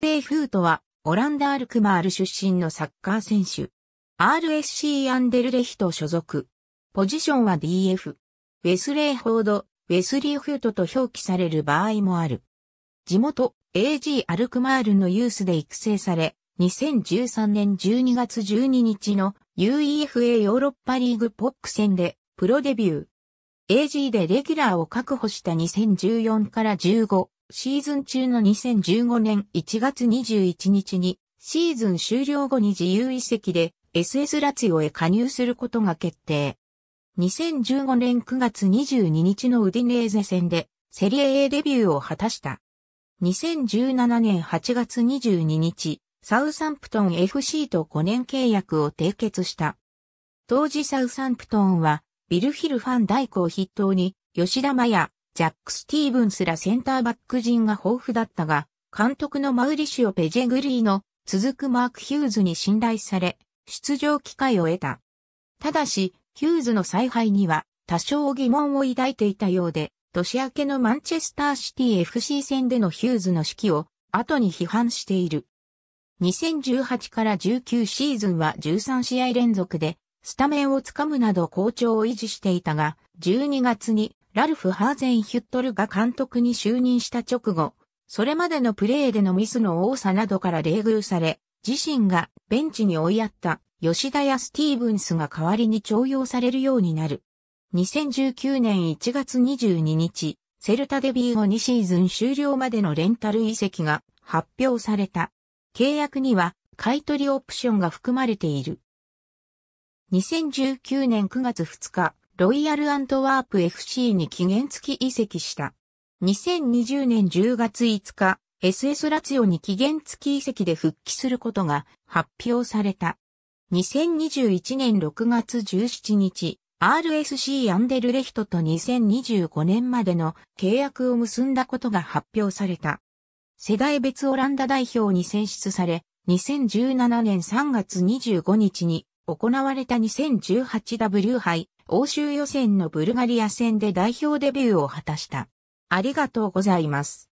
ペイ・フートは、オランダ・アルクマール出身のサッカー選手。RSC アンデルレヒト所属。ポジションは DF。ウェスレー・フォード、ウェスリー・フートと表記される場合もある。地元、AG アルクマールのユースで育成され、2013年12月12日の UEFA ヨーロッパリーグポック戦でプロデビュー。AG でレギュラーを確保した2014から15シーズン中の2015年1月21日に、シーズン終了後に自由移籍で SS ラツィオへ加入することが決定。2015年9月22日のウディネーゼ戦でセリエ A デビューを果たした。2017年8月22日、サウサンプトン FC と5年契約を締結した。当時サウサンプトンは、ビルヒルファン大を筆頭に、吉田麻也、ジャック・スティーブンスらセンターバック陣が豊富だったが、監督のマウリシオ・ペジェグリーの続くマーク・ヒューズに信頼され、出場機会を得た。ただし、ヒューズの采配には多少疑問を抱いていたようで、年明けのマンチェスターシティ FC 戦でのヒューズの指揮を後に批判している。2018から19シーズンは13試合連続でスタメンをつかむなど好調を維持していたが、12月にラルフ・ハーゼン・ヒュットルが監督に就任した直後、それまでのプレーでのミスの多さなどから冷遇され、自身がベンチに追いやった吉田やスティーブンスが代わりに徴用されるようになる。2019年1月22日、セルタデビュー後2シーズン終了までのレンタル移籍が発表された。契約には買取オプションが含まれている。2019年9月2日、ロイヤルアントワープ FC に期限付き移籍した。2020年10月5日、SS ラツヨオに期限付き移籍で復帰することが発表された。2021年6月17日、RSC アンデルレヒトと2025年までの契約を結んだことが発表された。世代別オランダ代表に選出され、2017年3月25日に行われた 2018W 杯欧州予選のブルガリア戦で代表デビューを果たした。ありがとうございます。